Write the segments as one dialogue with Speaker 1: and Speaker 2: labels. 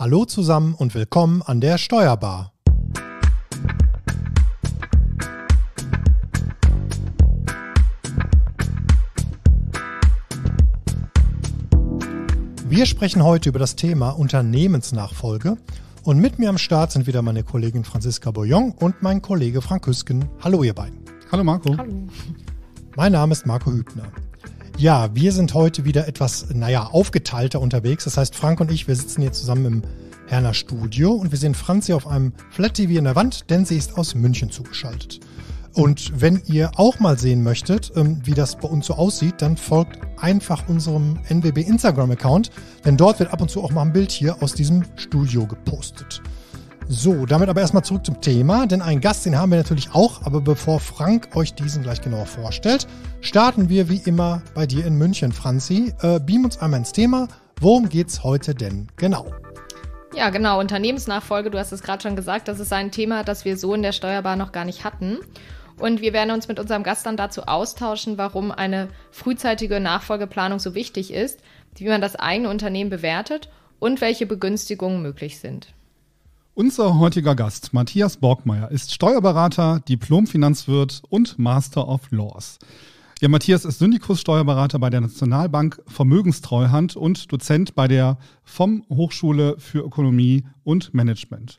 Speaker 1: Hallo zusammen und willkommen an der Steuerbar. Wir sprechen heute über das Thema Unternehmensnachfolge und mit mir am Start sind wieder meine Kollegin Franziska Boyon und mein Kollege Frank Hüsken. Hallo ihr beiden. Hallo Marco. Hallo. Mein Name ist Marco Hübner. Ja, wir sind heute wieder etwas, naja, aufgeteilter unterwegs. Das heißt, Frank und ich, wir sitzen hier zusammen im Herner Studio und wir sehen Franzi auf einem Flat TV in der Wand, denn sie ist aus München zugeschaltet. Und wenn ihr auch mal sehen möchtet, ähm, wie das bei uns so aussieht, dann folgt einfach unserem NBB Instagram-Account, denn dort wird ab und zu auch mal ein Bild hier aus diesem Studio gepostet. So, damit aber erstmal zurück zum Thema, denn einen Gast, den haben wir natürlich auch, aber bevor Frank euch diesen gleich genauer vorstellt, starten wir wie immer bei dir in München, Franzi. Äh, beam uns einmal ins Thema. Worum geht's heute denn genau?
Speaker 2: Ja, genau. Unternehmensnachfolge, du hast es gerade schon gesagt, das ist ein Thema, das wir so in der Steuerbar noch gar nicht hatten. Und wir werden uns mit unserem Gast dann dazu austauschen, warum eine frühzeitige Nachfolgeplanung so wichtig ist, wie man das eigene Unternehmen bewertet und welche Begünstigungen möglich sind.
Speaker 3: Unser heutiger Gast, Matthias Borgmeier, ist Steuerberater, Diplom-Finanzwirt und Master of Laws. Ja, Matthias ist Syndikus-Steuerberater bei der Nationalbank Vermögenstreuhand und Dozent bei der vom Hochschule für Ökonomie und Management.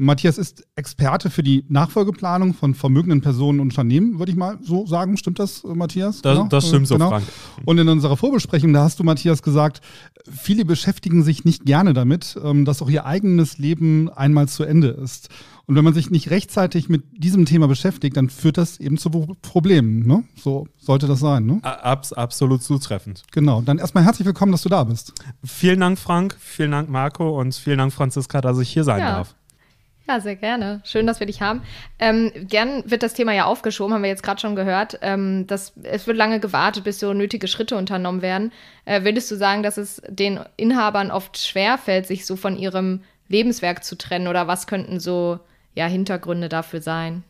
Speaker 3: Matthias ist Experte für die Nachfolgeplanung von vermögenden Personen und Unternehmen, würde ich mal so sagen. Stimmt das, äh, Matthias? Das, genau? das stimmt so, genau. Frank. Und in unserer Vorbesprechung, da hast du, Matthias, gesagt, viele beschäftigen sich nicht gerne damit, ähm, dass auch ihr eigenes Leben einmal zu Ende ist. Und wenn man sich nicht rechtzeitig mit diesem Thema beschäftigt, dann führt das eben zu Problemen. Ne? So sollte das sein. Ne?
Speaker 4: Abs absolut zutreffend.
Speaker 3: Genau. Dann erstmal herzlich willkommen, dass du da bist.
Speaker 4: Vielen Dank, Frank. Vielen Dank, Marco. Und vielen Dank, Franziska, dass ich hier sein ja. darf.
Speaker 2: Ja, sehr gerne. Schön, dass wir dich haben. Ähm, gern wird das Thema ja aufgeschoben, haben wir jetzt gerade schon gehört. Ähm, das, es wird lange gewartet, bis so nötige Schritte unternommen werden. Äh, würdest du sagen, dass es den Inhabern oft schwerfällt, sich so von ihrem Lebenswerk zu trennen? Oder was könnten so ja, Hintergründe dafür sein?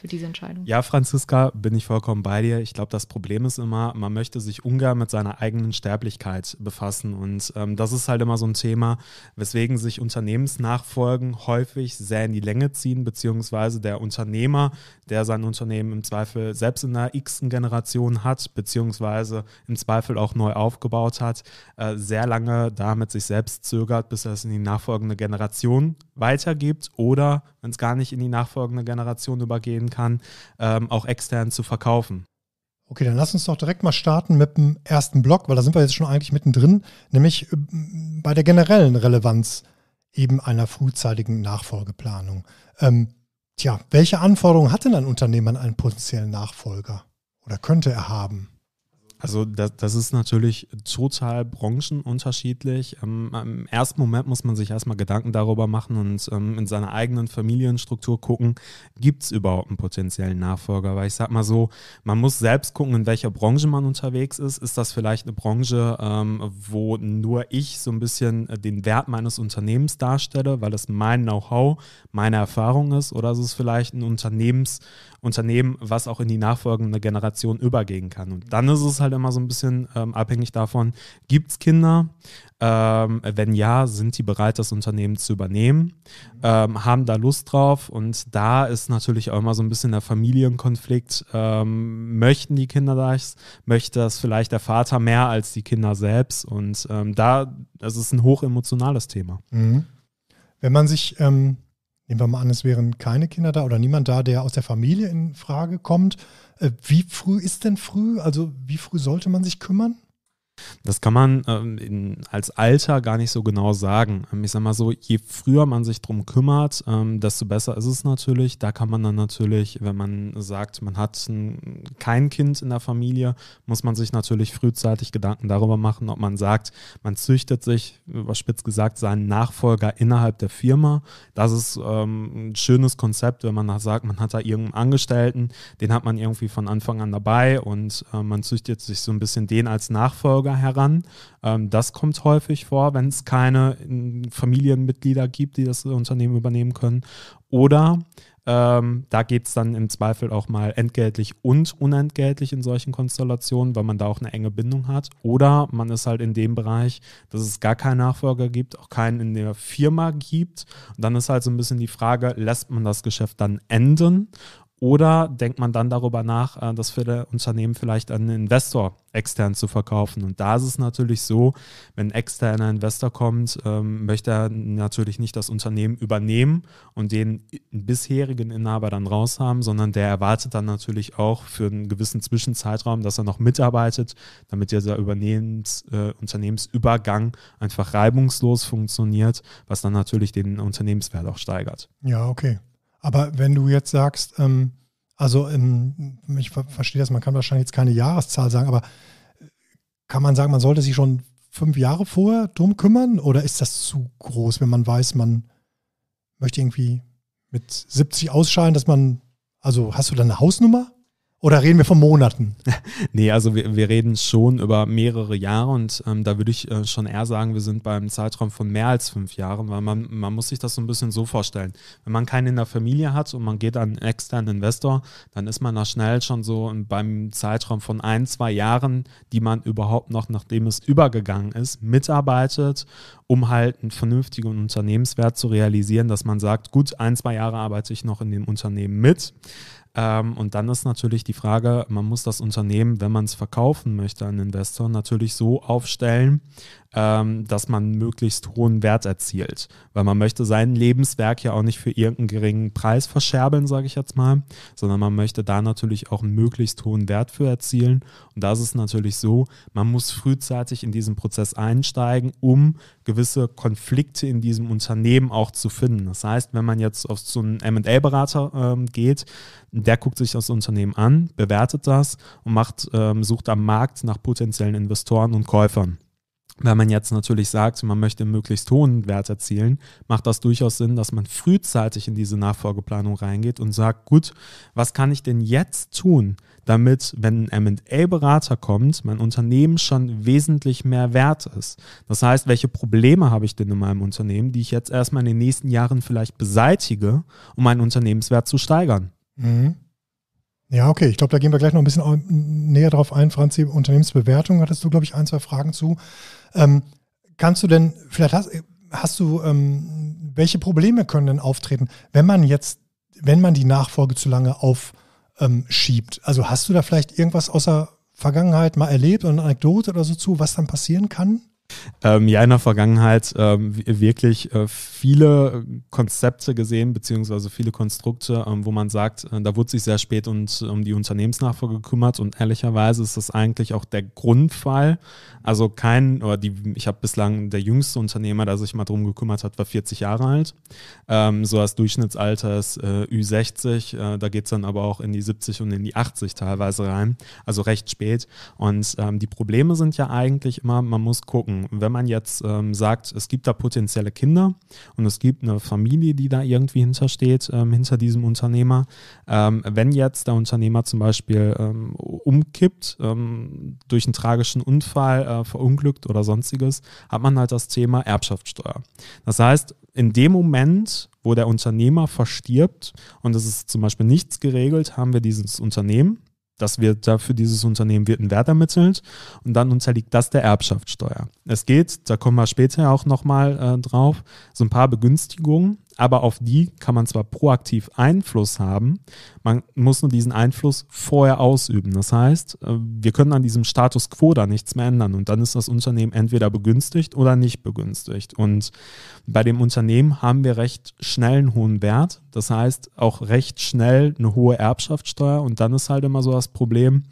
Speaker 2: für diese Entscheidung.
Speaker 4: Ja, Franziska, bin ich vollkommen bei dir. Ich glaube, das Problem ist immer, man möchte sich ungern mit seiner eigenen Sterblichkeit befassen. Und ähm, das ist halt immer so ein Thema, weswegen sich Unternehmensnachfolgen häufig sehr in die Länge ziehen, beziehungsweise der Unternehmer, der sein Unternehmen im Zweifel selbst in der x-ten Generation hat, beziehungsweise im Zweifel auch neu aufgebaut hat, äh, sehr lange damit sich selbst zögert, bis er es in die nachfolgende Generation weitergibt oder wenn es gar nicht in die nachfolgende Generation übergehen kann, ähm, auch extern zu verkaufen.
Speaker 1: Okay, dann lass uns doch direkt mal starten mit dem ersten Block, weil da sind wir jetzt schon eigentlich mittendrin, nämlich ähm, bei der generellen Relevanz eben einer frühzeitigen Nachfolgeplanung. Ähm, tja, welche Anforderungen hat denn ein Unternehmen an einen potenziellen Nachfolger oder könnte er haben?
Speaker 4: Also das, das ist natürlich total branchenunterschiedlich. Ähm, Im ersten Moment muss man sich erstmal Gedanken darüber machen und ähm, in seiner eigenen Familienstruktur gucken, gibt es überhaupt einen potenziellen Nachfolger? Weil ich sag mal so, man muss selbst gucken, in welcher Branche man unterwegs ist. Ist das vielleicht eine Branche, ähm, wo nur ich so ein bisschen äh, den Wert meines Unternehmens darstelle, weil es mein Know-how, meine Erfahrung ist? Oder ist es vielleicht ein Unternehmens- Unternehmen, was auch in die nachfolgende Generation übergehen kann. Und dann ist es halt immer so ein bisschen ähm, abhängig davon, gibt es Kinder? Ähm, wenn ja, sind die bereit, das Unternehmen zu übernehmen? Ähm, haben da Lust drauf? Und da ist natürlich auch immer so ein bisschen der Familienkonflikt. Ähm, möchten die Kinder das? Möchte das vielleicht der Vater mehr als die Kinder selbst? Und ähm, da, das ist ein hochemotionales Thema.
Speaker 1: Mhm. Wenn man sich ähm, Nehmen wir mal an, es wären keine Kinder da oder niemand da, der aus der Familie in Frage kommt. Äh, wie früh ist denn früh? Also wie früh sollte man sich kümmern?
Speaker 4: Das kann man ähm, in, als Alter gar nicht so genau sagen. Ähm, ich sage mal so, je früher man sich darum kümmert, ähm, desto besser ist es natürlich. Da kann man dann natürlich, wenn man sagt, man hat ein, kein Kind in der Familie, muss man sich natürlich frühzeitig Gedanken darüber machen, ob man sagt, man züchtet sich, was spitz gesagt, seinen Nachfolger innerhalb der Firma. Das ist ähm, ein schönes Konzept, wenn man sagt, man hat da irgendeinen Angestellten, den hat man irgendwie von Anfang an dabei und äh, man züchtet sich so ein bisschen den als Nachfolger. Bürger heran. Ähm, das kommt häufig vor, wenn es keine ähm, Familienmitglieder gibt, die das Unternehmen übernehmen können. Oder ähm, da geht es dann im Zweifel auch mal entgeltlich und unentgeltlich in solchen Konstellationen, weil man da auch eine enge Bindung hat. Oder man ist halt in dem Bereich, dass es gar keinen Nachfolger gibt, auch keinen in der Firma gibt. Und dann ist halt so ein bisschen die Frage, lässt man das Geschäft dann enden oder denkt man dann darüber nach, äh, das für das Unternehmen vielleicht an einen Investor extern zu verkaufen? Und da ist es natürlich so, wenn ein externer Investor kommt, ähm, möchte er natürlich nicht das Unternehmen übernehmen und den bisherigen Inhaber dann raus haben, sondern der erwartet dann natürlich auch für einen gewissen Zwischenzeitraum, dass er noch mitarbeitet, damit dieser Übernehmens, äh, Unternehmensübergang einfach reibungslos funktioniert, was dann natürlich den Unternehmenswert auch steigert.
Speaker 1: Ja, okay. Aber wenn du jetzt sagst, ähm, also ähm, ich ver verstehe das, man kann wahrscheinlich jetzt keine Jahreszahl sagen, aber äh, kann man sagen, man sollte sich schon fünf Jahre vorher drum kümmern oder ist das zu groß, wenn man weiß, man möchte irgendwie mit 70 ausschalen, dass man, also hast du da eine Hausnummer? Oder reden wir von Monaten?
Speaker 4: nee, also wir, wir, reden schon über mehrere Jahre und ähm, da würde ich äh, schon eher sagen, wir sind beim Zeitraum von mehr als fünf Jahren, weil man, man muss sich das so ein bisschen so vorstellen. Wenn man keinen in der Familie hat und man geht an einen externen Investor, dann ist man da schnell schon so beim Zeitraum von ein, zwei Jahren, die man überhaupt noch, nachdem es übergegangen ist, mitarbeitet, um halt einen vernünftigen Unternehmenswert zu realisieren, dass man sagt, gut, ein, zwei Jahre arbeite ich noch in dem Unternehmen mit ähm, und dann ist natürlich die Frage, man muss das Unternehmen, wenn man es verkaufen möchte an Investoren, natürlich so aufstellen, ähm, dass man möglichst hohen Wert erzielt. Weil man möchte sein Lebenswerk ja auch nicht für irgendeinen geringen Preis verscherbeln, sage ich jetzt mal, sondern man möchte da natürlich auch einen möglichst hohen Wert für erzielen. Und das ist natürlich so, man muss frühzeitig in diesen Prozess einsteigen, um gewisse Konflikte in diesem Unternehmen auch zu finden. Das heißt, wenn man jetzt auf so einen MA-Berater ähm, geht, der guckt sich das Unternehmen an, bewertet das und macht, ähm, sucht am Markt nach potenziellen Investoren und Käufern. Wenn man jetzt natürlich sagt, man möchte möglichst hohen Wert erzielen, macht das durchaus Sinn, dass man frühzeitig in diese Nachfolgeplanung reingeht und sagt, gut, was kann ich denn jetzt tun, damit, wenn ein MA-Berater kommt, mein Unternehmen schon wesentlich mehr wert ist. Das heißt, welche Probleme habe ich denn in meinem Unternehmen, die ich jetzt erstmal in den nächsten Jahren vielleicht beseitige, um meinen Unternehmenswert zu steigern? Mhm.
Speaker 1: Ja, okay. Ich glaube, da gehen wir gleich noch ein bisschen näher drauf ein. Franzi, Unternehmensbewertung hattest du, glaube ich, ein, zwei Fragen zu. Ähm, kannst du denn, vielleicht hast, hast du, ähm, welche Probleme können denn auftreten, wenn man jetzt, wenn man die Nachfolge zu lange auf ähm, schiebt. Also hast du da vielleicht irgendwas außer Vergangenheit mal erlebt und eine Anekdote oder so zu, was dann passieren kann?
Speaker 4: ähm, ja in der Vergangenheit ähm, wirklich äh, viele Konzepte gesehen, beziehungsweise viele Konstrukte, ähm, wo man sagt, äh, da wurde sich sehr spät und, um die Unternehmensnachfolge gekümmert und ehrlicherweise ist das eigentlich auch der Grundfall. Also kein, oder die, ich habe bislang der jüngste Unternehmer, der sich mal drum gekümmert hat, war 40 Jahre alt. Ähm, so als Durchschnittsalter ist äh, Ü60, äh, da geht es dann aber auch in die 70 und in die 80 teilweise rein, also recht spät. Und ähm, die Probleme sind ja eigentlich immer, man muss gucken, Ahnung, wenn man jetzt ähm, sagt, es gibt da potenzielle Kinder und es gibt eine Familie, die da irgendwie hintersteht, ähm, hinter diesem Unternehmer. Ähm, wenn jetzt der Unternehmer zum Beispiel ähm, umkippt, ähm, durch einen tragischen Unfall äh, verunglückt oder sonstiges, hat man halt das Thema Erbschaftssteuer. Das heißt, in dem Moment, wo der Unternehmer verstirbt und es ist zum Beispiel nichts geregelt, haben wir dieses Unternehmen dass wir dafür dieses Unternehmen wird ein Wert ermittelt und dann unterliegt das der Erbschaftssteuer. Es geht, da kommen wir später auch nochmal äh, drauf, so ein paar Begünstigungen, aber auf die kann man zwar proaktiv Einfluss haben, man muss nur diesen Einfluss vorher ausüben. Das heißt, äh, wir können an diesem Status quo da nichts mehr ändern und dann ist das Unternehmen entweder begünstigt oder nicht begünstigt. Und bei dem Unternehmen haben wir recht schnell einen hohen Wert, das heißt auch recht schnell eine hohe Erbschaftssteuer und dann ist halt immer so das Problem,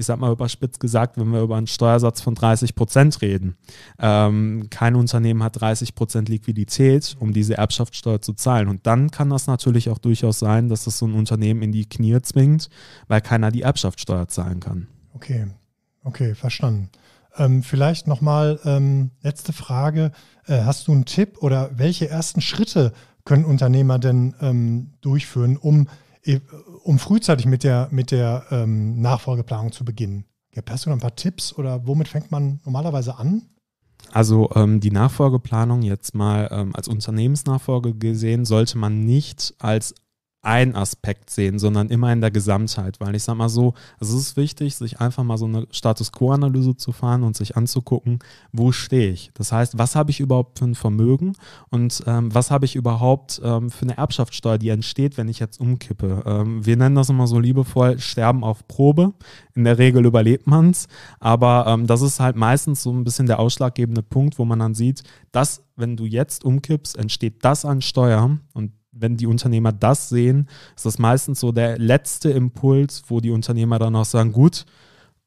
Speaker 4: ich sag mal überspitzt gesagt, wenn wir über einen Steuersatz von 30 Prozent reden. Ähm, kein Unternehmen hat 30 Prozent Liquidität, um diese Erbschaftssteuer zu zahlen. Und dann kann das natürlich auch durchaus sein, dass das so ein Unternehmen in die Knie zwingt, weil keiner die Erbschaftssteuer zahlen kann.
Speaker 1: Okay, okay, verstanden. Ähm, vielleicht nochmal ähm, letzte Frage. Äh, hast du einen Tipp oder welche ersten Schritte können Unternehmer denn ähm, durchführen, um, e- um frühzeitig mit der, mit der ähm, Nachfolgeplanung zu beginnen. Hast du noch ein paar Tipps oder womit fängt man normalerweise an?
Speaker 4: Also ähm, die Nachfolgeplanung jetzt mal ähm, als Unternehmensnachfolge gesehen, sollte man nicht als ein Aspekt sehen, sondern immer in der Gesamtheit, weil ich sag mal so, also es ist wichtig, sich einfach mal so eine Status Quo-Analyse zu fahren und sich anzugucken, wo stehe ich. Das heißt, was habe ich überhaupt für ein Vermögen und ähm, was habe ich überhaupt ähm, für eine Erbschaftssteuer, die entsteht, wenn ich jetzt umkippe. Ähm, wir nennen das immer so liebevoll Sterben auf Probe. In der Regel überlebt man es, aber ähm, das ist halt meistens so ein bisschen der ausschlaggebende Punkt, wo man dann sieht, dass wenn du jetzt umkippst, entsteht das an Steuer und wenn die Unternehmer das sehen, ist das meistens so der letzte Impuls, wo die Unternehmer dann auch sagen, gut,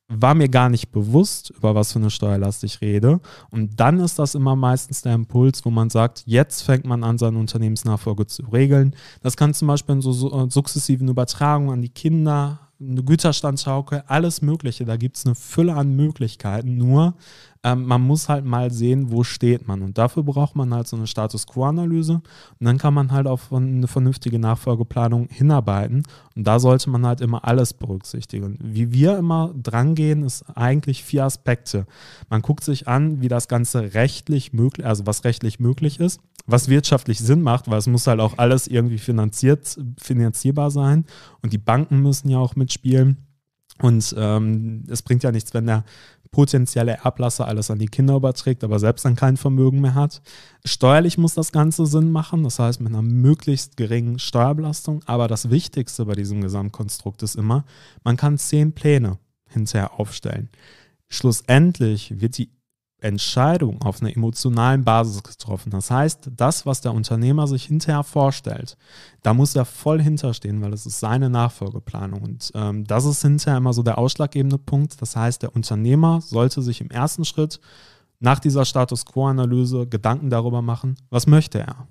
Speaker 4: war mir gar nicht bewusst, über was für eine Steuerlast ich rede. Und dann ist das immer meistens der Impuls, wo man sagt, jetzt fängt man an, seine Unternehmensnachfolge zu regeln. Das kann zum Beispiel in so äh, sukzessiven Übertragungen an die Kinder, eine Güterstandschaukel, alles Mögliche. Da gibt es eine Fülle an Möglichkeiten. Nur ähm, man muss halt mal sehen, wo steht man. Und dafür braucht man halt so eine Status Quo-Analyse. Und dann kann man halt auf eine vernünftige Nachfolgeplanung hinarbeiten. Und da sollte man halt immer alles berücksichtigen. Wie wir immer drangehen, ist eigentlich vier Aspekte. Man guckt sich an, wie das Ganze rechtlich möglich, also was rechtlich möglich ist, was wirtschaftlich Sinn macht, weil es muss halt auch alles irgendwie finanziert, finanzierbar sein. Und die Banken müssen ja auch mitspielen. Und ähm, es bringt ja nichts, wenn der potenzielle Erblasser alles an die Kinder überträgt, aber selbst dann kein Vermögen mehr hat. Steuerlich muss das Ganze Sinn machen, das heißt mit einer möglichst geringen Steuerbelastung. Aber das Wichtigste bei diesem Gesamtkonstrukt ist immer, man kann zehn Pläne hinterher aufstellen. Schlussendlich wird die Entscheidung auf einer emotionalen Basis getroffen. Das heißt, das, was der Unternehmer sich hinterher vorstellt, da muss er voll hinterstehen, weil das ist seine Nachfolgeplanung. Und ähm, das ist hinterher immer so der ausschlaggebende Punkt. Das heißt, der Unternehmer sollte sich im ersten Schritt nach dieser Status Quo-Analyse Gedanken darüber machen, was möchte er.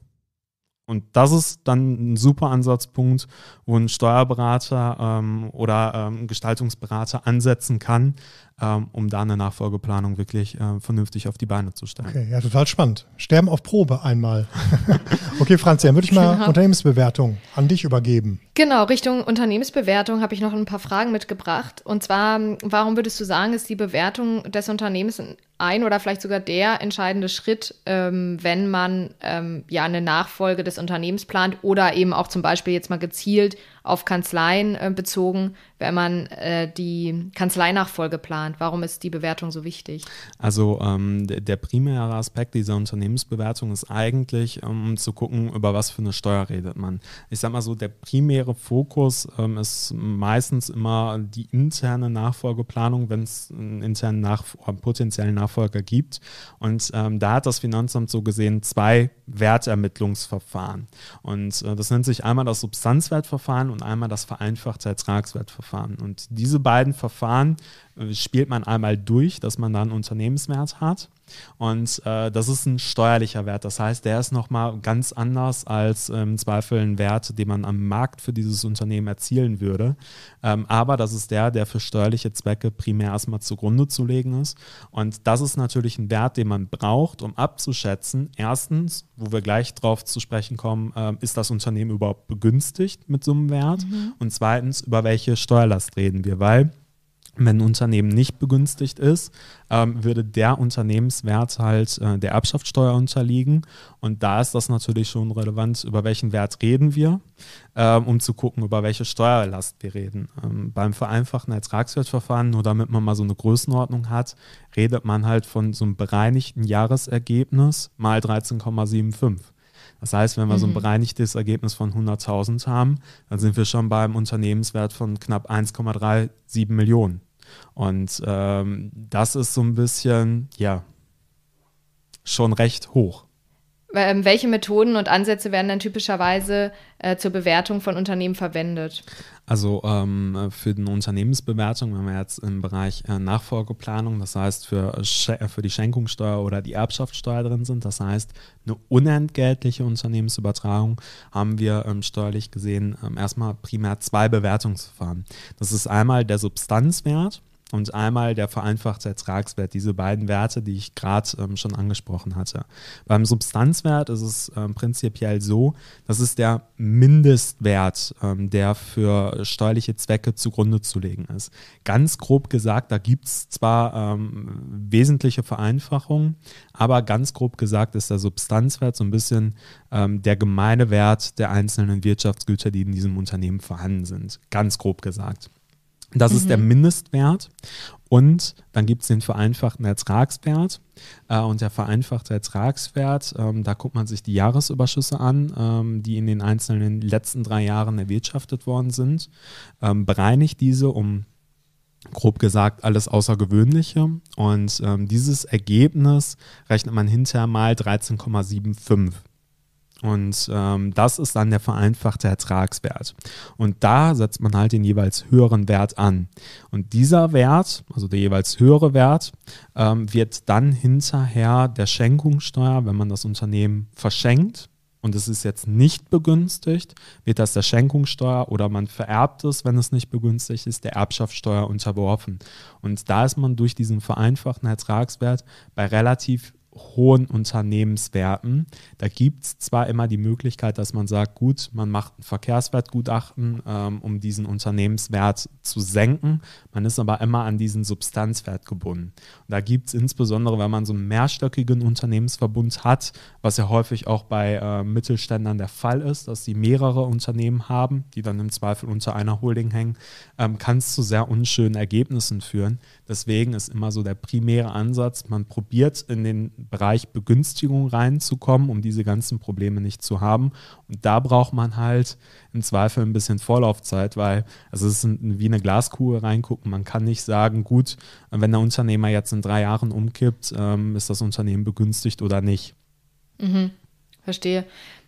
Speaker 4: Und das ist dann ein super Ansatzpunkt, wo ein Steuerberater ähm, oder ähm, Gestaltungsberater ansetzen kann, ähm, um da eine Nachfolgeplanung wirklich äh, vernünftig auf die Beine zu stellen. Okay,
Speaker 1: ja, total spannend. Sterben auf Probe einmal. okay, Franz, dann würde ich mal genau. Unternehmensbewertung an dich übergeben.
Speaker 2: Genau, Richtung Unternehmensbewertung habe ich noch ein paar Fragen mitgebracht. Und zwar, warum würdest du sagen, ist die Bewertung des Unternehmens ein oder vielleicht sogar der entscheidende Schritt, ähm, wenn man ähm, ja eine Nachfolge des Unternehmens plant oder eben auch zum Beispiel jetzt mal gezielt auf Kanzleien äh, bezogen, wenn man äh, die Kanzleinachfolge plant? Warum ist die Bewertung so wichtig?
Speaker 4: Also ähm, der, der, primäre Aspekt dieser Unternehmensbewertung ist eigentlich, ähm, um zu gucken, über was für eine Steuer redet man. Ich sage mal so, der primäre Fokus ähm, ist meistens immer die interne Nachfolgeplanung, wenn es einen internen Nachf äh, potenziellen Nachfolger gibt. Und ähm, da hat das Finanzamt so gesehen zwei Wertermittlungsverfahren. Und äh, das nennt sich einmal das Substanzwertverfahren und einmal das vereinfachte Ertragswertverfahren. Und diese beiden Verfahren spielt man einmal durch, dass man dann Unternehmenswert hat. Und äh, das ist ein steuerlicher Wert. Das heißt, der ist nochmal ganz anders als äh, im Zweifel ein Wert, den man am Markt für dieses Unternehmen erzielen würde. Ähm, aber das ist der, der für steuerliche Zwecke primär erstmal zugrunde zu legen ist. Und das ist natürlich ein Wert, den man braucht, um abzuschätzen, erstens, wo wir gleich drauf zu sprechen kommen, äh, ist das Unternehmen überhaupt begünstigt mit so einem Wert? Mhm. Und zweitens, über welche Steuerlast reden wir? Weil wenn ein Unternehmen nicht begünstigt ist, ähm, würde der Unternehmenswert halt äh, der Erbschaftssteuer unterliegen. Und da ist das natürlich schon relevant, über welchen Wert reden wir, ähm, um zu gucken, über welche Steuerlast wir reden. Ähm, beim vereinfachten Ertragswertverfahren, nur damit man mal so eine Größenordnung hat, redet man halt von so einem bereinigten Jahresergebnis mal 13,75. Das heißt, wenn wir mhm. so ein mhm. bereinigtes Ergebnis von 100.000 haben, dann sind wir schon beim Unternehmenswert von knapp 1,37 Millionen. Und ähm, das ist so ein bisschen, ja, schon recht hoch.
Speaker 2: Ähm, welche Methoden und Ansätze werden dann typischerweise äh, zur Bewertung von Unternehmen verwendet?
Speaker 4: Also ähm, für den Unternehmensbewertung, wenn wir jetzt im Bereich äh, Nachfolgeplanung, das heißt für, äh, für die Schenkungssteuer oder die Erbschaftssteuer drin sind, das heißt eine unentgeltliche Unternehmensübertragung, haben wir ähm, steuerlich gesehen ähm, erstmal primär zwei Bewertungsverfahren. Das ist einmal der Substanzwert, und einmal der vereinfachte Ertragswert, diese beiden Werte, die ich gerade ähm, schon angesprochen hatte. Beim Substanzwert ist es ähm, prinzipiell so, das ist der Mindestwert, ähm, der für steuerliche Zwecke zugrunde zu legen ist. Ganz grob gesagt, da gibt es zwar ähm, wesentliche Vereinfachungen, aber ganz grob gesagt ist der Substanzwert so ein bisschen ähm, der gemeine Wert der einzelnen Wirtschaftsgüter, die in diesem Unternehmen vorhanden sind. Ganz grob gesagt. Das mhm. ist der mhm. Mindestwert. Und dann gibt es den vereinfachten Ertragswert. Äh, und der vereinfachte Ertragswert, ähm, da guckt man sich die Jahresüberschüsse an, ähm, die in den einzelnen letzten drei Jahren erwirtschaftet worden sind, ähm, bereinigt diese um grob gesagt alles Außergewöhnliche. Und ähm, dieses Ergebnis rechnet man hinterher mal 13,75. Und ähm, das ist dann der vereinfachte Ertragswert. Und da setzt man halt den jeweils höheren Wert an. Und dieser Wert, also der jeweils höhere Wert, ähm, wird dann hinterher der Schenkungssteuer, wenn man das Unternehmen verschenkt, und es ist jetzt nicht begünstigt, wird das der Schenkungssteuer oder man vererbt es, wenn es nicht begünstigt ist, der Erbschaftssteuer unterworfen. Und da ist man durch diesen vereinfachten Ertragswert bei relativ hohen Unternehmenswerten. Da gibt es zwar immer die Möglichkeit, dass man sagt, gut, man macht ein Verkehrswertgutachten, ähm, um diesen Unternehmenswert zu senken. Man ist aber immer an diesen Substanzwert gebunden. Und da gibt es insbesondere, wenn man so einen mehrstöckigen Unternehmensverbund hat, was ja häufig auch bei äh, Mittelständlern der Fall ist, dass sie mehrere Unternehmen haben, die dann im Zweifel unter einer Holding hängen, ähm, kann es zu sehr unschönen Ergebnissen führen. Deswegen ist immer so der primäre Ansatz, man probiert in den Bereich Begünstigung reinzukommen, um diese ganzen Probleme nicht zu haben. Und da braucht man halt im Zweifel ein bisschen Vorlaufzeit, weil also es ist wie eine Glaskugel reingucken. Man kann nicht sagen, gut, wenn der Unternehmer jetzt in drei Jahren umkippt, ähm, ist das Unternehmen begünstigt oder nicht.
Speaker 2: Mhm, verstehe.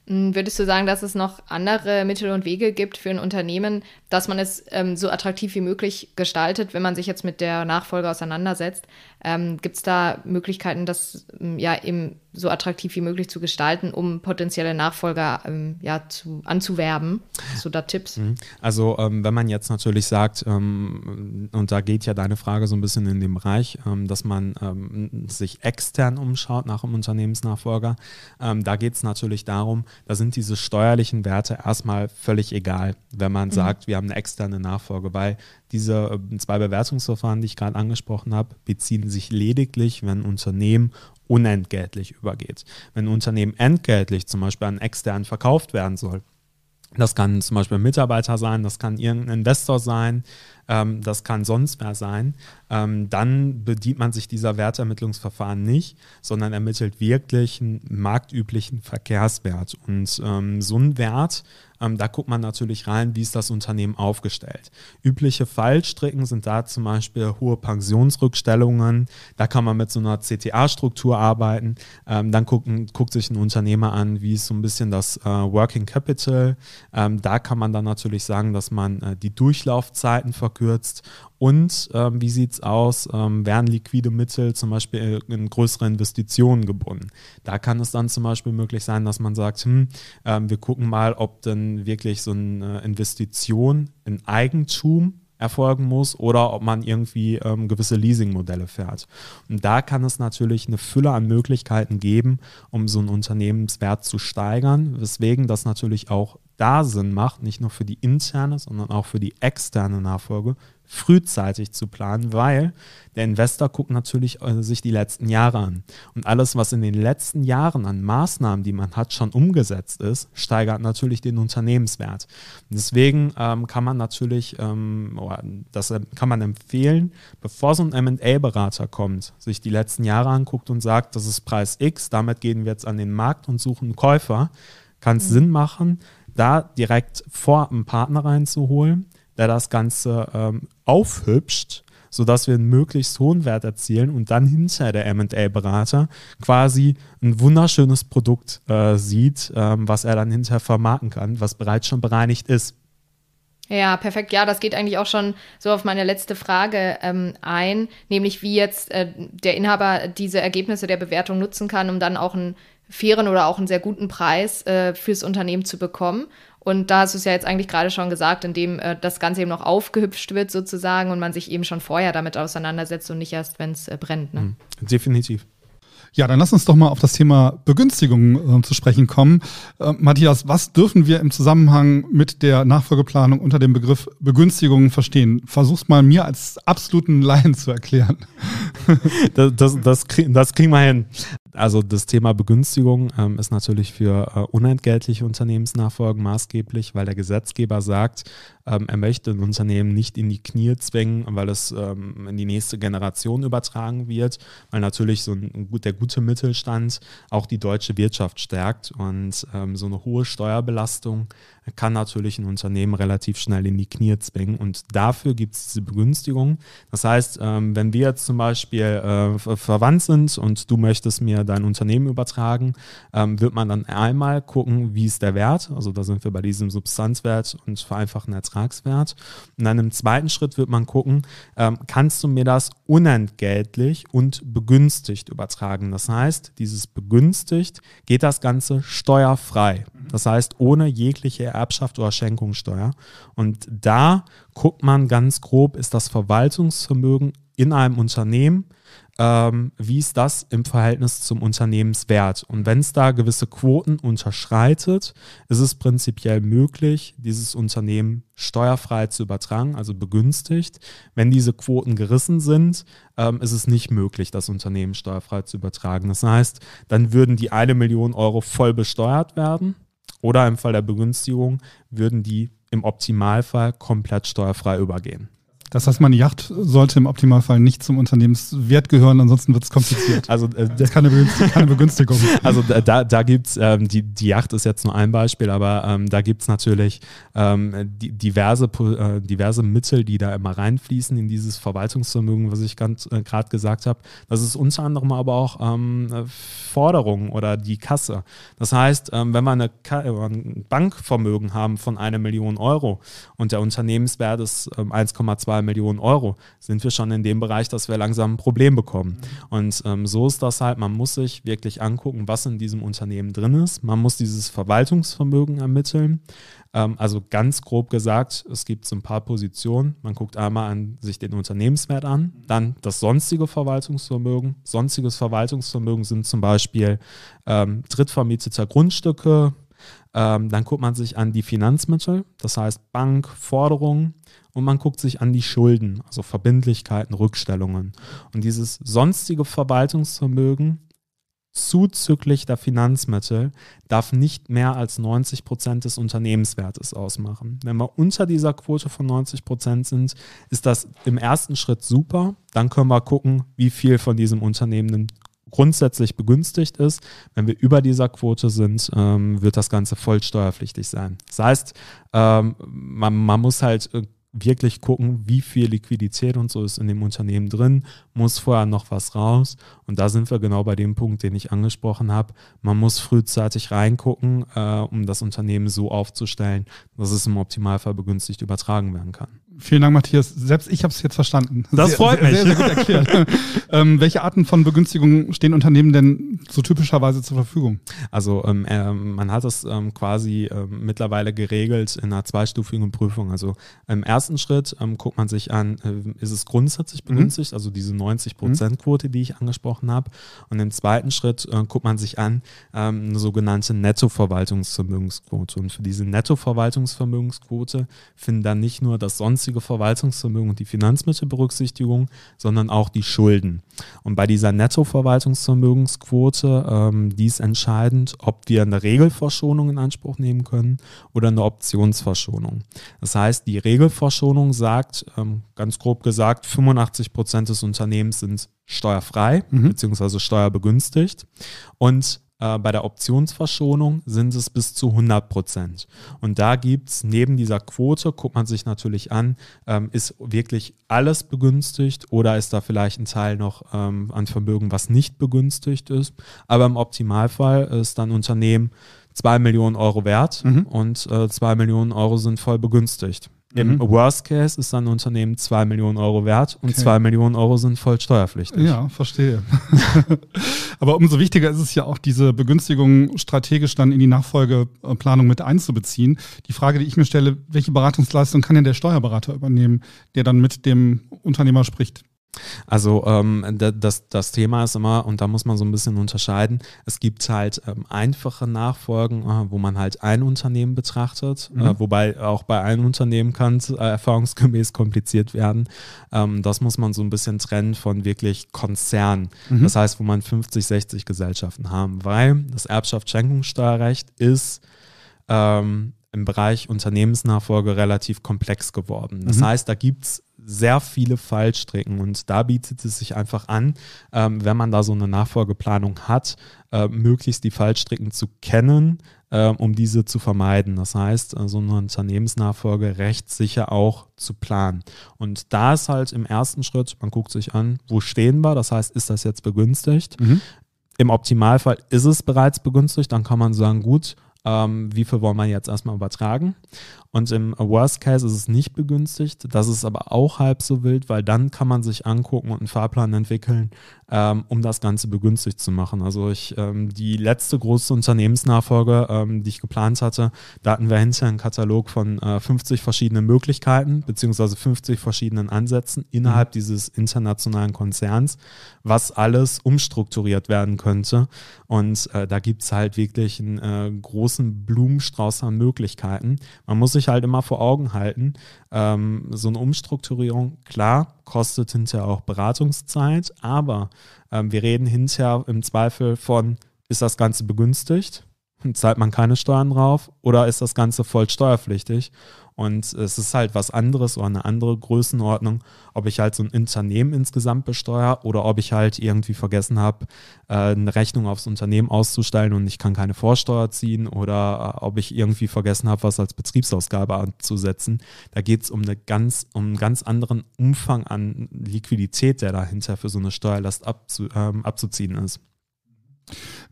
Speaker 2: Hm, würdest du sagen, dass es noch andere Mittel und Wege gibt für ein Unternehmen, dass man es ähm, so attraktiv wie möglich gestaltet, wenn man sich jetzt mit der Nachfolge auseinandersetzt? Ähm, gibt es da Möglichkeiten, das hm, ja im so attraktiv wie möglich zu gestalten, um potenzielle Nachfolger ähm, ja, zu, anzuwerben? Hast du da Tipps?
Speaker 4: Mhm. Also ähm, wenn man jetzt natürlich sagt, ähm, und da geht ja deine Frage so ein bisschen in den Bereich, ähm, dass man ähm, sich extern umschaut nach einem Unternehmensnachfolger, ähm, da geht es natürlich darum, da sind diese steuerlichen Werte erstmal völlig egal, wenn man mhm. sagt, wir haben eine externe Nachfolge, weil diese ähm, zwei Bewertungsverfahren, die ich gerade angesprochen habe, beziehen sich lediglich, wenn ein Unternehmen unentgeltlich übergeht. Wenn ein Unternehmen entgeltlich zum Beispiel an extern verkauft werden soll, das kann zum Beispiel ein Mitarbeiter sein, das kann irgendein Investor sein, ähm, das kann sonst wer sein ähm, dann bedient man sich dieser Wertermittlungsverfahren nicht, sondern ermittelt wirklich einen marktüblichen Verkehrswert. Und ähm, so ein Wert, ähm, da guckt man natürlich rein, wie ist das Unternehmen aufgestellt. Übliche Fallstricken sind da zum Beispiel hohe Pensionsrückstellungen. Da kann man mit so einer CTA-Struktur arbeiten. Ähm, dann gucken, guckt sich ein Unternehmer an, wie ist so ein bisschen das äh, Working Capital. Ähm, da kann man dann natürlich sagen, dass man äh, die Durchlaufzeiten verkürzt und ähm, wie sieht es aus, ähm, werden liquide Mittel zum Beispiel äh, in größere Investitionen gebunden? Da kann es dann zum Beispiel möglich sein, dass man sagt, hm, ähm, wir gucken mal, ob denn wirklich so eine Investition in Eigentum erfolgen muss oder ob man irgendwie ähm, gewisse Leasingmodelle fährt. Und da kann es natürlich eine Fülle an Möglichkeiten geben, um so einen Unternehmenswert zu steigern, weswegen das natürlich auch da Sinn macht, nicht nur für die interne, sondern auch für die externe Nachfolge, frühzeitig zu planen, weil der Investor guckt natürlich äh, sich die letzten Jahre an. Und alles, was in den letzten Jahren an Maßnahmen, die man hat, schon umgesetzt ist, steigert natürlich den Unternehmenswert. deswegen ähm, kann man natürlich, ähm, oh, das äh, kann man empfehlen, bevor so ein MA-Berater kommt, sich die letzten Jahre anguckt und sagt, das ist Preis X, damit gehen wir jetzt an den Markt und suchen einen Käufer, kann es mhm. Sinn machen, da direkt vor einen Partner reinzuholen, der das Ganze ähm, aufhübscht, sodass wir einen möglichst hohen Wert erzielen und dann hinter der MA-Berater quasi ein wunderschönes Produkt äh, sieht, ähm, was er dann hinterher vermarkten kann, was bereits schon bereinigt ist.
Speaker 2: Ja, perfekt. Ja, das geht eigentlich auch schon so auf meine letzte Frage ähm, ein, nämlich wie jetzt äh, der Inhaber diese Ergebnisse der Bewertung nutzen kann, um dann auch ein fairen oder auch einen sehr guten Preis äh, fürs Unternehmen zu bekommen. Und da hast du es ja jetzt eigentlich gerade schon gesagt, indem äh, das Ganze eben noch aufgehübscht wird sozusagen und man sich eben schon vorher damit auseinandersetzt und nicht erst, wenn es äh, brennt. Ne? Mhm.
Speaker 3: Definitiv. Ja, dann lass uns doch mal auf das Thema Begünstigungen äh, zu sprechen kommen. Äh, Matthias, was dürfen wir im Zusammenhang mit der Nachfolgeplanung unter dem Begriff Begünstigungen verstehen? Versuch's mal mir als absoluten Laien zu erklären. das, das,
Speaker 4: das, krieg, das kriegen wir hin. Also das Thema Begünstigung ähm, ist natürlich für äh, unentgeltliche Unternehmensnachfolgen maßgeblich, weil der Gesetzgeber sagt, ähm, er möchte ein Unternehmen nicht in die Knie zwingen, weil es ähm, in die nächste Generation übertragen wird, weil natürlich so ein, der gute Mittelstand auch die deutsche Wirtschaft stärkt. Und ähm, so eine hohe Steuerbelastung kann natürlich ein Unternehmen relativ schnell in die Knie zwingen. Und dafür gibt es diese Begünstigung. Das heißt, ähm, wenn wir jetzt zum Beispiel äh, verwandt sind und du möchtest mir dein Unternehmen übertragen, ähm, wird man dann einmal gucken, wie ist der Wert. Also da sind wir bei diesem Substanzwert und vereinfachten Ertragswert. Und dann im zweiten Schritt wird man gucken, ähm, kannst du mir das unentgeltlich und begünstigt übertragen. Das heißt, dieses begünstigt geht das Ganze steuerfrei. Das heißt, ohne jegliche Erbschaft oder Schenkungssteuer. Und da guckt man ganz grob, ist das Verwaltungsvermögen in einem Unternehmen ähm, wie ist das im Verhältnis zum Unternehmenswert? Und wenn es da gewisse Quoten unterschreitet, ist es prinzipiell möglich, dieses Unternehmen steuerfrei zu übertragen, also begünstigt. Wenn diese Quoten gerissen sind, ähm, ist es nicht möglich, das Unternehmen steuerfrei zu übertragen. Das heißt, dann würden die eine Million Euro voll besteuert werden oder im Fall der Begünstigung würden die im Optimalfall komplett steuerfrei übergehen.
Speaker 3: Das heißt, meine Yacht sollte im Optimalfall nicht zum Unternehmenswert gehören, ansonsten wird es kompliziert. Also äh, das ist keine, keine Begünstigung.
Speaker 4: Also da, da gibt es, ähm, die, die Yacht ist jetzt nur ein Beispiel, aber ähm, da gibt es natürlich ähm, die, diverse, äh, diverse Mittel, die da immer reinfließen in dieses Verwaltungsvermögen, was ich gerade äh, gesagt habe. Das ist unter anderem aber auch ähm, Forderungen oder die Kasse. Das heißt, ähm, wenn wir eine Ka äh, ein Bankvermögen haben von einer Million Euro und der Unternehmenswert ist 1,2 ähm, Millionen Euro, sind wir schon in dem Bereich, dass wir langsam ein Problem bekommen. Mhm. Und ähm, so ist das halt, man muss sich wirklich angucken, was in diesem Unternehmen drin ist. Man muss dieses Verwaltungsvermögen ermitteln. Ähm, also ganz grob gesagt, es gibt so ein paar Positionen. Man guckt einmal an sich den Unternehmenswert an, mhm. dann das sonstige Verwaltungsvermögen. Sonstiges Verwaltungsvermögen sind zum Beispiel ähm, drittvermieteter Grundstücke, ähm, dann guckt man sich an die Finanzmittel, das heißt Bank, Forderungen und man guckt sich an die Schulden, also Verbindlichkeiten, Rückstellungen. Und dieses sonstige Verwaltungsvermögen zuzüglich der Finanzmittel darf nicht mehr als 90 Prozent des Unternehmenswertes ausmachen. Wenn wir unter dieser Quote von 90 Prozent sind, ist das im ersten Schritt super. Dann können wir gucken, wie viel von diesem Unternehmen grundsätzlich begünstigt ist. Wenn wir über dieser Quote sind, ähm, wird das Ganze voll steuerpflichtig sein. Das heißt, ähm, man, man, muss halt äh, wirklich gucken, wie viel Liquidität und so ist in dem Unternehmen drin, muss vorher noch was raus. Und da sind wir genau bei dem Punkt, den ich angesprochen habe. Man muss frühzeitig reingucken, äh, um das Unternehmen so aufzustellen, dass es im Optimalfall begünstigt übertragen werden kann.
Speaker 3: Vielen Dank, Matthias. Selbst ich habe es jetzt verstanden. Das sehr, freut sehr, mich. Sehr, sehr gut erklärt. ähm, welche Arten von Begünstigungen stehen Unternehmen denn so typischerweise zur Verfügung? Also ähm, äh, man hat das
Speaker 4: ähm, quasi äh, mittlerweile geregelt in einer zweistufigen Prüfung. Also ähm, ersten ersten Schritt ähm, guckt man sich an, äh, ist es grundsätzlich mhm. begünstigt, mhm. also diese 90%-Quote, die ich angesprochen habe. Und im zweiten Schritt äh, guckt man sich an, ähm, eine sogenannte Nettoverwaltungsvermögensquote. Und für diese Nettoverwaltungsvermögensquote finden dann nicht nur das sonstige Verwaltungsvermögen und die Finanzmittelberücksichtigung, sondern auch die Schulden. Und bei dieser Nettoverwaltungsvermögensquote, ähm, die ist entscheidend, ob wir eine Regelverschonung in Anspruch nehmen können oder eine Optionsverschonung. Das heißt, die Regelverschonung Steuerschonung sagt, ähm, ganz grob gesagt, 85 Prozent des Unternehmens sind steuerfrei mhm. bzw. steuerbegünstigt. Und äh, bei der Optionsverschonung sind es bis zu 100 Prozent. Und da gibt es neben dieser Quote, guckt man sich natürlich an, ähm, ist wirklich alles begünstigt oder ist da vielleicht ein Teil noch ähm, an Vermögen, was nicht begünstigt ist. Aber im Optimalfall ist dann Unternehmen 2 Millionen Euro wert mhm. und äh, 2 Millionen Euro sind voll begünstigt. Im mhm. Worst Case ist ein Unternehmen 2 Millionen Euro wert und 2 okay. Millionen Euro sind voll steuerpflichtig.
Speaker 3: Ja, verstehe. Aber umso wichtiger ist es ja auch, diese Begünstigung strategisch dann in die Nachfolgeplanung mit einzubeziehen. Die Frage, die ich mir stelle, welche Beratungsleistung kann denn der Steuerberater übernehmen, der dann mit dem Unternehmer spricht?
Speaker 4: Also ähm, das, das Thema ist immer, und da muss man so ein bisschen unterscheiden, es gibt halt ähm, einfache Nachfolgen, äh, wo man halt ein Unternehmen betrachtet, äh, mhm. äh, wobei auch bei einem Unternehmen kann es äh, erfahrungsgemäß kompliziert werden. Ähm, das muss man so ein bisschen trennen von wirklich Konzernen. Mhm. Das heißt, wo man 50, 60 Gesellschaften haben, weil das Erbschaftsschenkungssteuerrecht ist ähm, im Bereich Unternehmensnachfolge relativ komplex geworden. Das mhm. heißt, da gibt es sehr viele Fallstricken. Und da bietet es sich einfach an, ähm, wenn man da so eine Nachfolgeplanung hat, äh, möglichst die Fallstricken zu kennen, äh, um diese zu vermeiden. Das heißt, äh, so eine Unternehmensnachfolge rechtssicher auch zu planen. Und da ist halt im ersten Schritt, man guckt sich an, wo stehen wir, das heißt, ist das jetzt begünstigt? Mhm. Im Optimalfall ist es bereits begünstigt, dann kann man sagen, gut, ähm, wie viel wollen wir jetzt erstmal übertragen? Und im Worst Case ist es nicht begünstigt. Das ist aber auch halb so wild, weil dann kann man sich angucken und einen Fahrplan entwickeln, ähm, um das Ganze begünstigt zu machen. Also ich, ähm, die letzte große Unternehmensnachfolge, ähm, die ich geplant hatte, da hatten wir hinterher einen Katalog von äh, 50 verschiedenen Möglichkeiten, beziehungsweise 50 verschiedenen Ansätzen innerhalb mhm. dieses internationalen Konzerns, was alles umstrukturiert werden könnte. Und äh, da gibt es halt wirklich einen äh, großen Blumenstrauß an Möglichkeiten. Man muss sich sich halt immer vor Augen halten. Ähm, so eine Umstrukturierung, klar, kostet hinterher auch Beratungszeit, aber ähm, wir reden hinterher im Zweifel von, ist das Ganze begünstigt? zahlt man keine Steuern drauf oder ist das Ganze voll steuerpflichtig? Und es ist halt was anderes oder eine andere Größenordnung, ob ich halt so ein Unternehmen insgesamt besteuere oder ob ich halt irgendwie vergessen habe, äh, eine Rechnung aufs Unternehmen auszustellen und ich kann keine Vorsteuer ziehen oder äh, ob ich irgendwie vergessen habe, was als Betriebsausgabe anzusetzen. Da geht es um, ganz, um einen ganz anderen Umfang an Liquidität, der dahinter für so eine Steuerlast abzu, ähm,
Speaker 3: abzuziehen ist.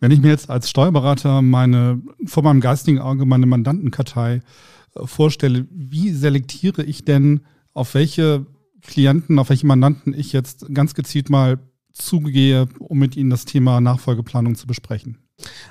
Speaker 3: Wenn ich mir jetzt als Steuerberater meine, vor meinem geistigen Auge meine Mandantenkartei äh, vorstelle, wie selektiere ich denn, auf welche Klienten, auf welche Mandanten ich jetzt ganz gezielt mal zugehe, um mit ihnen das Thema Nachfolgeplanung zu besprechen?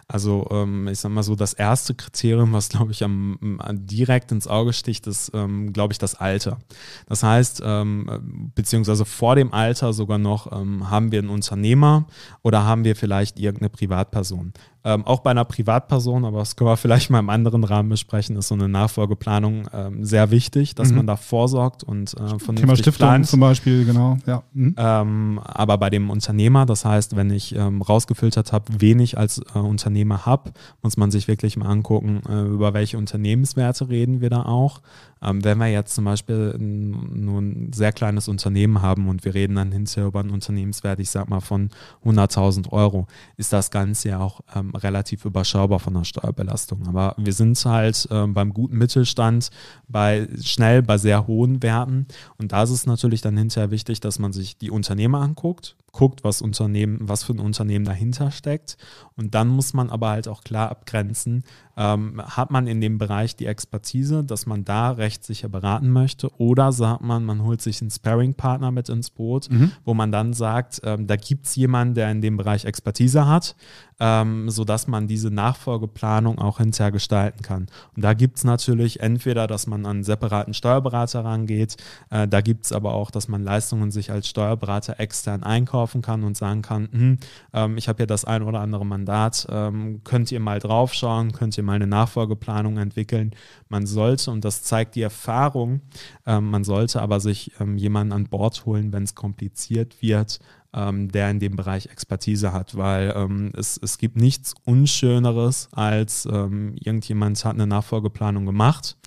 Speaker 4: Also ähm, ich sag mal so, das erste Kriterium, was glaube ich am, am, direkt ins Auge sticht, ist ähm, glaube ich das Alter. Das heißt, ähm, beziehungsweise vor dem Alter sogar noch, ähm, haben wir einen Unternehmer oder haben wir vielleicht irgendeine Privatperson? ähm, auch bei einer Privatperson, aber das können wir vielleicht mal im anderen Rahmen besprechen, ist so eine Nachfolgeplanung ähm, sehr wichtig, dass mhm. man da vorsorgt und äh, von Thema Stiftung plant. zum
Speaker 3: Beispiel, genau. Ja. Mhm.
Speaker 4: Ähm, aber bei dem Unternehmer, das heißt, wenn ich ähm, rausgefiltert habe, wen ich als äh, Unternehmer habe, muss man sich wirklich mal angucken, äh, über welche Unternehmenswerte reden wir da auch. Ähm, wenn wir jetzt zum Beispiel ein, nur ein sehr kleines Unternehmen haben und wir reden dann hinterher über einen Unternehmenswert, ich sag mal von 100.000 Euro, ist das Ganze ja auch ähm, relativ überschaubar von der Steuerbelastung. Aber wir sind halt ähm, beim guten Mittelstand bei schnell bei sehr hohen Werten und da ist es natürlich dann hinterher wichtig, dass man sich die Unternehmer anguckt, guckt, was Unternehmen, was für ein Unternehmen dahinter steckt. Und dann muss man aber halt auch klar abgrenzen, ähm, hat man in dem Bereich die Expertise, dass man da rechtssicher beraten möchte, oder sagt man, man holt sich einen Sparing-Partner mit ins Boot, mhm. wo man dann sagt, ähm, da gibt es jemanden, der in dem Bereich Expertise hat, ähm, sodass man diese Nachfolgeplanung auch hinterher gestalten kann. Und da gibt es natürlich entweder, dass man an einen separaten Steuerberater rangeht, äh, da gibt es aber auch, dass man Leistungen sich als Steuerberater extern einkaufen kann und sagen kann, hm, ähm, ich habe hier das ein oder andere Mandat, ähm, könnt ihr mal draufschauen, könnt ihr mal eine Nachfolgeplanung entwickeln. Man sollte, und das zeigt die Erfahrung, ähm, man sollte aber sich ähm, jemanden an Bord holen, wenn es kompliziert wird, ähm, der in dem Bereich Expertise hat, weil ähm, es, es gibt nichts Unschöneres, als ähm, irgendjemand hat eine Nachfolgeplanung gemacht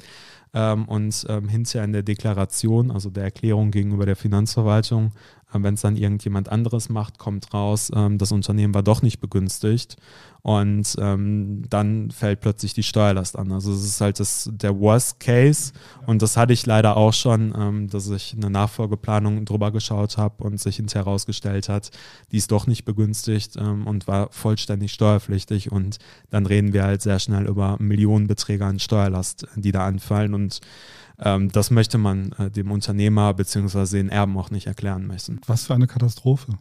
Speaker 4: ähm, und ähm, hinterher in der Deklaration, also der Erklärung gegenüber der Finanzverwaltung, wenn es dann irgendjemand anderes macht, kommt raus, ähm, das Unternehmen war doch nicht begünstigt und ähm, dann fällt plötzlich die Steuerlast an. Also es ist halt das, der Worst Case und das hatte ich leider auch schon, ähm, dass ich eine Nachfolgeplanung drüber geschaut habe und sich hinterher herausgestellt hat, die ist doch nicht begünstigt ähm, und war vollständig steuerpflichtig und dann reden wir halt sehr schnell über Millionenbeträge an Steuerlast, die da anfallen und ähm, das möchte man äh, dem Unternehmer bzw. den Erben auch nicht erklären müssen.
Speaker 3: Was für eine Katastrophe.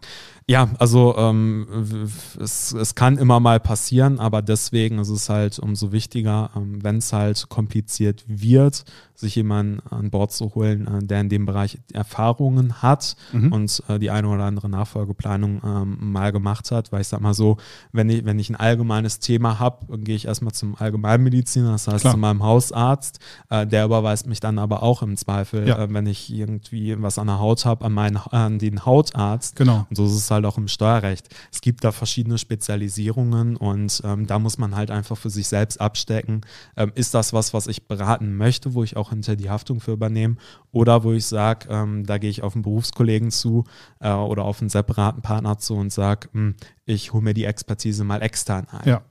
Speaker 4: Ja, also ähm, es, es kann immer mal passieren, aber deswegen ist es halt umso wichtiger, ähm, wenn es halt kompliziert wird, sich jemanden an Bord zu holen, äh, der in dem Bereich Erfahrungen hat mhm. und äh, die eine oder andere Nachfolgeplanung ähm, mal gemacht hat, weil ich sag mal so, wenn ich, wenn ich ein allgemeines Thema habe, gehe ich erstmal zum Allgemeinmediziner, das heißt Klar. zu meinem Hausarzt, äh, der überweist mich dann aber auch im Zweifel, ja. äh, wenn ich irgendwie was an der Haut habe, an, meinen, an den Hautarzt. Genau. Und so ist es halt auch im Steuerrecht. Es gibt da verschiedene Spezialisierungen und ähm, da muss man halt einfach für sich selbst abstecken. Ähm, ist das was, was ich beraten möchte, wo ich auch hinter die Haftung für übernehme? Oder wo ich sage, ähm, da gehe ich auf einen Berufskollegen zu äh, oder auf einen separaten Partner zu und sage, hm, ich hole mir die Expertise mal extern ein. Ja.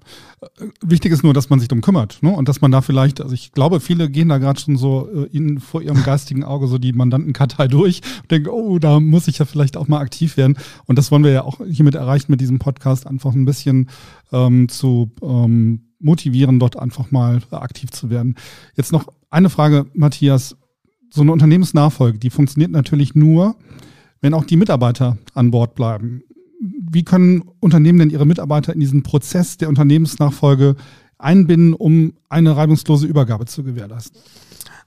Speaker 3: Wichtig ist nur, dass man sich darum kümmert ne? und dass man da vielleicht, also ich glaube, viele gehen da gerade schon so äh, in, vor ihrem geistigen Auge so die Mandantenkartei durch und denken, oh, da muss ich ja vielleicht auch mal aktiv werden. Und das wollen wir ja auch hiermit erreichen, mit diesem Podcast einfach ein bisschen ähm, zu ähm, motivieren, dort einfach mal aktiv zu werden. Jetzt noch eine Frage, Matthias. So eine Unternehmensnachfolge, die funktioniert natürlich nur, wenn auch die Mitarbeiter an Bord bleiben wie können Unternehmen denn ihre Mitarbeiter in diesen Prozess der Unternehmensnachfolge einbinden, um eine reibungslose Übergabe zu gewährleisten?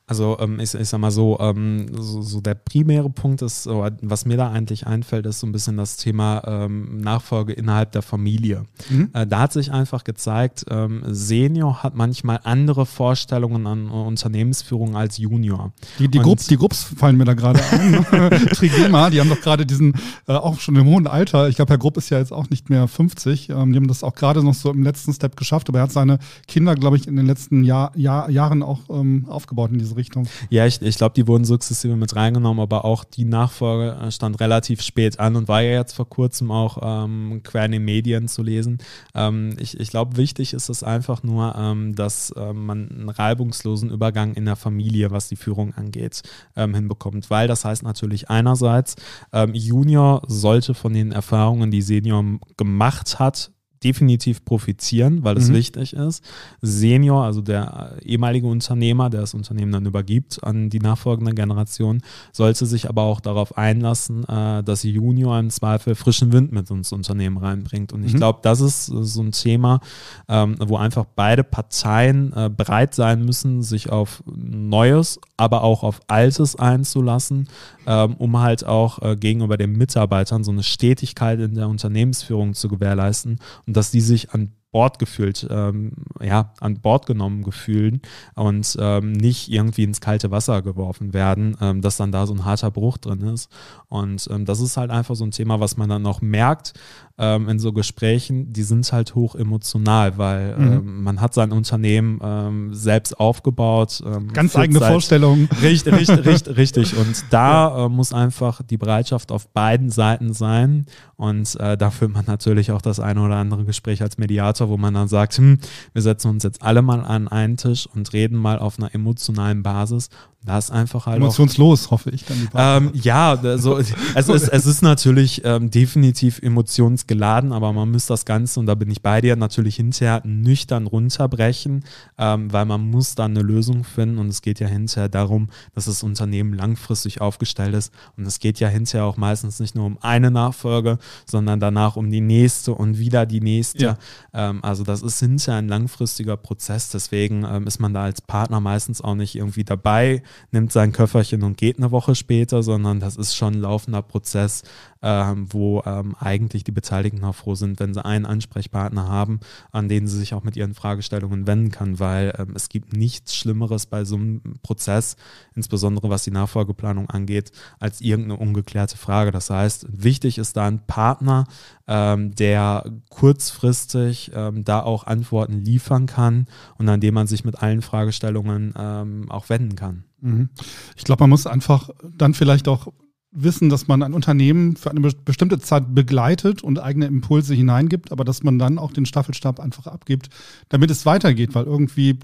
Speaker 4: Also ähm, ich, ich sag mal so, ähm, so, so, der primäre Punkt ist, was mir da eigentlich einfällt, ist so ein bisschen das Thema ähm, Nachfolge innerhalb der Familie. Mhm. Äh, da hat sich einfach gezeigt, ähm, Senior hat manchmal andere
Speaker 3: Vorstellungen an äh, Unternehmensführung als Junior. Die, die, Grupp, die Grupps fallen mir da gerade an. Trigema, die haben doch gerade diesen, äh, auch schon im hohen Alter, ich glaube, Herr Grupp ist ja jetzt auch nicht mehr 50, ähm, die haben das auch gerade noch so im letzten Step geschafft, aber er hat seine Kinder, glaube ich, in den letzten Jahr, Jahr, Jahren auch ähm, aufgebaut in diese Richtung.
Speaker 4: Ja, ich, ich glaube, die wurden sukzessive mit reingenommen, aber auch die Nachfolge äh, stand relativ spät an und war ja jetzt vor kurzem auch ähm, quer in den Medien zu lesen. Ähm, ich ich glaube, wichtig ist es einfach nur, ähm, dass ähm, man einen reibungslosen Übergang in der Familie, was die Führung angeht, ähm, hinbekommt, weil das heißt natürlich einerseits, ähm, Junior sollte von den Erfahrungen, die Senior gemacht hat, definitiv profitieren, weil es mhm. wichtig ist. Senior, also der äh, ehemalige Unternehmer, der das Unternehmen dann übergibt an die nachfolgende Generation, sollte sich aber auch darauf einlassen, äh, dass Junior im Zweifel frischen Wind mit ins Unternehmen reinbringt. Und ich mhm. glaube, das ist äh, so ein Thema, ähm, wo einfach beide Parteien äh, bereit sein müssen, sich auf Neues, aber auch auf Altes einzulassen, ähm, um halt auch äh, gegenüber den Mitarbeitern so eine Stetigkeit in der Unternehmensführung zu gewährleisten und dass die sich an Bord gefühlt, ähm, ja, an Bord genommen gefühlen und ähm, nicht irgendwie ins kalte Wasser geworfen werden, ähm, dass dann da so ein harter Bruch drin ist. Und ähm, das ist halt einfach so ein Thema, was man dann auch merkt ähm, in so Gesprächen, die sind halt hoch emotional, weil mhm. Ähm, man hat sein Unternehmen selbst aufgebaut. Ganz eigene seit, halt Vorstellungen. Richtig, richtig, richtig, richtig. Und da ja. äh, muss einfach die Bereitschaft auf beiden Seiten sein. Und äh, da führt man natürlich auch das eine oder andere Gespräch als Mediator Formate, wo man dann sagt, hm, wir setzen uns jetzt alle mal an einen Tisch und reden mal auf einer emotionalen Basis. Da ist einfach halt Emotionslos, auch, hoffe ich. Dann ähm, ja, also, es, ist, es ist natürlich ähm, definitiv emotionsgeladen, aber man muss das Ganze, und da bin ich bei dir, natürlich hinterher nüchtern runterbrechen, ähm, weil man muss dann eine Lösung finden und es geht ja hinterher darum, dass das Unternehmen langfristig aufgestellt ist und es geht ja hinterher auch meistens nicht nur um eine Nachfolge, sondern danach um die nächste und wieder die nächste. Ja. Ähm, ähm, also das ist hinterher ein langfristiger Prozess, deswegen ähm, ist man da als Partner meistens auch nicht irgendwie dabei, nimmt sein Köfferchen und geht eine Woche später, sondern das ist schon ein laufender Prozess, ähm, wo ähm, eigentlich die Beteiligten auch froh sind, wenn sie einen Ansprechpartner haben, an den sie sich auch mit ihren Fragestellungen wenden kann, weil ähm, es gibt nichts Schlimmeres bei so einem Prozess, insbesondere was die Nachfolgeplanung angeht, als irgendeine ungeklärte Frage. Das heißt, wichtig ist da ein Partner, ähm, der kurzfristig ähm, da auch Antworten liefern kann und an dem man sich mit allen Fragestellungen ähm, auch wenden kann.
Speaker 3: Mhm. Ich glaube, man muss einfach dann vielleicht auch wissen, dass man ein Unternehmen für eine bestimmte Zeit begleitet und eigene Impulse hineingibt, aber dass man dann auch den Staffelstab einfach abgibt, damit es weitergeht, weil irgendwie,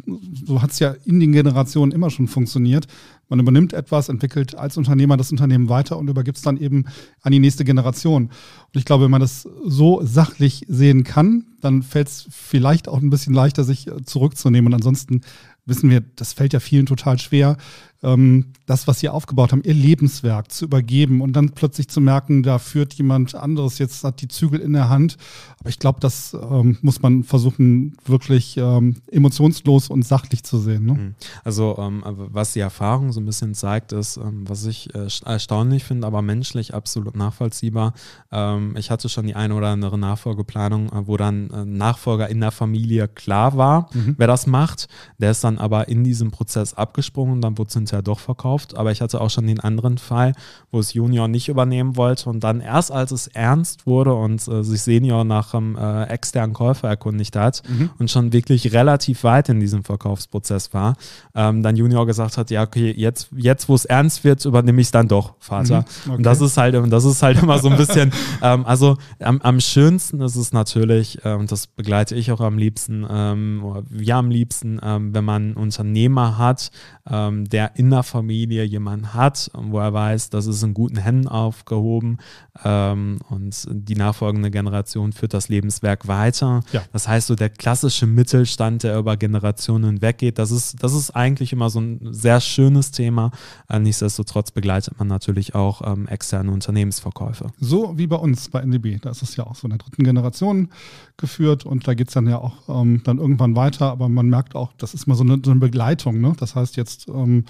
Speaker 3: so hat es ja in den Generationen immer schon funktioniert. Man übernimmt etwas, entwickelt als Unternehmer das Unternehmen weiter und übergibt es dann eben an die nächste Generation. Und ich glaube, wenn man das so sachlich sehen kann, dann fällt es vielleicht auch ein bisschen leichter, sich äh, zurückzunehmen. Und ansonsten wissen wir, das fällt ja vielen total schwer, ähm, das, was sie aufgebaut haben, ihr Lebenswerk zu übergeben und dann plötzlich zu merken, da führt jemand anderes jetzt hat die Zügel in der Hand. Aber ich glaube, das ähm, muss man versuchen, wirklich ähm, emotionslos und sachlich zu sehen. Ne? Mhm.
Speaker 4: Also ähm, was die Erfahrung so ein bisschen zeigt, ist, ähm, was ich äh, erstaunlich finde, aber menschlich absolut nachvollziehbar. Ähm, ich hatte schon die eine oder andere Nachfolgeplanung, äh, wo dann äh, Nachfolger in der Familie klar war, mhm. wer das macht. Der ist dann aber in diesem Prozess abgesprungen und dann wurde es hinterher doch verkauft. Aber ich hatte auch schon den anderen Fall, wo es Junior nicht übernehmen wollte und dann erst als es ernst wurde und äh, sich Senior nach einem äh, externen Käufer erkundigt hat mhm. und schon wirklich relativ weit in diesem Verkaufsprozess war, ähm, dann Junior gesagt hat, ja, okay, jetzt, jetzt wo es ernst wird, übernehme ich es dann doch, Vater. Mhm. Okay. Und das ist halt, das ist halt immer so ein bisschen, ähm, also am, am, schönsten ist es natürlich, äh, und das begleite ich auch am liebsten, ähm, oder am liebsten, ähm, wenn man einen Unternehmer hat, ähm, der in der Familie jemanden hat, ähm, wo er weiß, das ist in guten Händen aufgehoben ähm, und die nachfolgende Generation führt das Lebenswerk weiter. Ja. Das heißt, so der klassische Mittelstand, der über Generationen weggeht, das ist, das ist eigentlich immer so ein sehr schönes Thema. Äh, nichtsdestotrotz begleitet man natürlich auch ähm, externe Unternehmensverkäufe.
Speaker 3: So wie bei uns bei NDB, da ist es ja auch so in der dritten Generation geführt und da geht es dann ja auch ähm, dann irgendwann weiter, aber man merkt auch, das ist mal so eine, so eine Begleitung. Ne? Das heißt jetzt, ähm,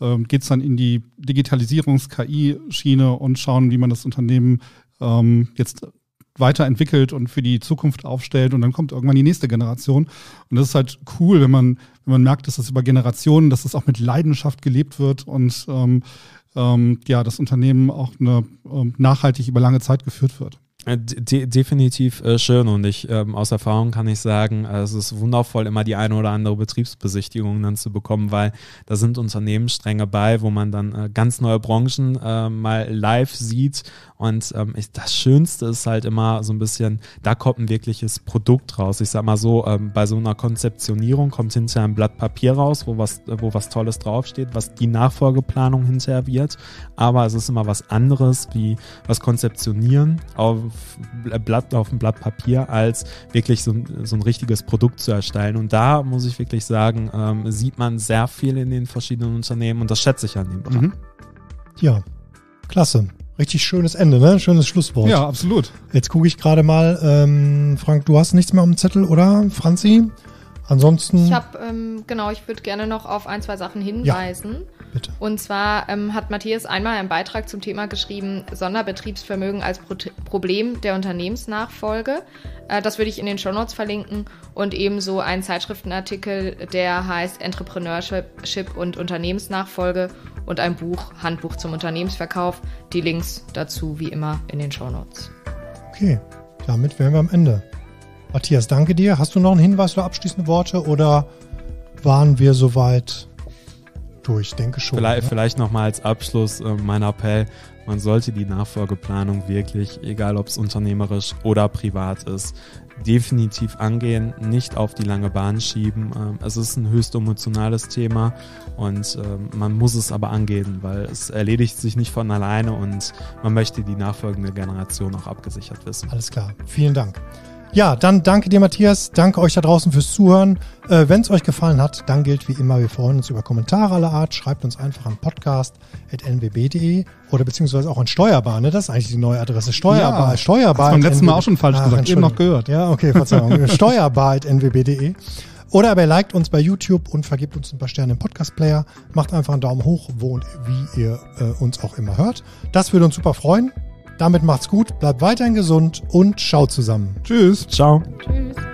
Speaker 3: ähm, geht es dann in die Digitalisierungs-KI-Schiene und schauen, wie man das Unternehmen ähm, jetzt weiterentwickelt und für die Zukunft aufstellt und dann kommt irgendwann die nächste Generation. Und das ist halt cool, wenn man, wenn man merkt, dass das über Generationen, dass das auch mit Leidenschaft gelebt wird und ähm, ähm, ja, das Unternehmen auch eine, ähm, nachhaltig über lange Zeit geführt wird.
Speaker 4: Äh, de definitiv äh, schön und ich ähm, aus Erfahrung kann ich sagen, äh, es ist wundervoll, immer die eine oder andere Betriebsbesichtigung dann zu bekommen, weil da sind Unternehmensstränge bei, wo man dann äh, ganz neue Branchen äh, mal live sieht und ähm, ich, das Schönste ist halt immer so ein bisschen, da kommt ein wirkliches Produkt raus. Ich sag mal so, ähm, bei so einer Konzeptionierung kommt hinterher ein Blatt Papier raus, wo was, wo was Tolles draufsteht, was die Nachfolgeplanung hinterher wird. Aber es ist immer was anderes, wie was konzeptionieren auf, Blatt, auf dem Blatt Papier, als wirklich so, so ein richtiges Produkt zu erstellen. Und da muss ich wirklich sagen, ähm, sieht man sehr viel in den verschiedenen Unternehmen und das schätze ich an dem Bereich. Mhm.
Speaker 1: Ja, klasse. Richtig schönes Ende, ne? Schönes Schlusswort. Ja, absolut. Jetzt gucke ich gerade mal, ähm, Frank, du hast nichts mehr am Zettel, oder? Franzi? Ansonsten. Ich habe,
Speaker 2: ähm, genau, ich würde gerne noch auf ein, zwei Sachen hinweisen. Ja, bitte. Und zwar ähm, hat Matthias einmal einen Beitrag zum Thema geschrieben, Sonderbetriebsvermögen als Pro Problem der Unternehmensnachfolge. Äh, das würde ich in den Shownotes verlinken und ebenso einen Zeitschriftenartikel, der heißt Entrepreneurship und Unternehmensnachfolge und ein Buch, Handbuch zum Unternehmensverkauf. Die Links dazu wie immer in den Show Notes.
Speaker 1: Okay, damit wären wir am Ende. Matthias, danke dir. Hast du noch einen Hinweis oder abschließende Worte oder waren wir soweit durch? Ich denke schon. Vielleicht, ne? vielleicht
Speaker 4: nochmal als Abschluss äh, mein Appell. Man sollte die Nachfolgeplanung wirklich, egal ob es unternehmerisch oder privat ist, definitiv angehen, nicht auf die lange Bahn schieben. Ähm, es ist ein höchst emotionales Thema und ähm, man muss es aber angehen, weil es erledigt sich nicht von alleine und man möchte die nachfolgende Generation auch abgesichert wissen. Alles klar,
Speaker 1: vielen Dank. Ja, dann danke dir, Matthias. Danke euch da draußen fürs Zuhören. Äh, Wenn es euch gefallen hat, dann gilt wie immer, wir freuen uns über Kommentare aller Art. Schreibt uns einfach an podcast.nwb.de oder beziehungsweise auch an Steuerbar. Ne? Das ist eigentlich die neue Adresse. Steuerbar. Ja, Steuerbar. Beim letzten Mal auch schon falsch Ach, gesagt. Eben noch gehört. Ja, okay, Verzeihung. Steuerbar.nwb.de. Oder aber liked uns bei YouTube und vergibt uns ein paar Sterne im Podcast-Player. Macht einfach einen Daumen hoch, wo und wie ihr äh, uns auch immer hört. Das würde uns super freuen. Damit macht's gut, bleibt weiterhin gesund und ciao zusammen. Tschüss.
Speaker 4: Ciao. Tschüss.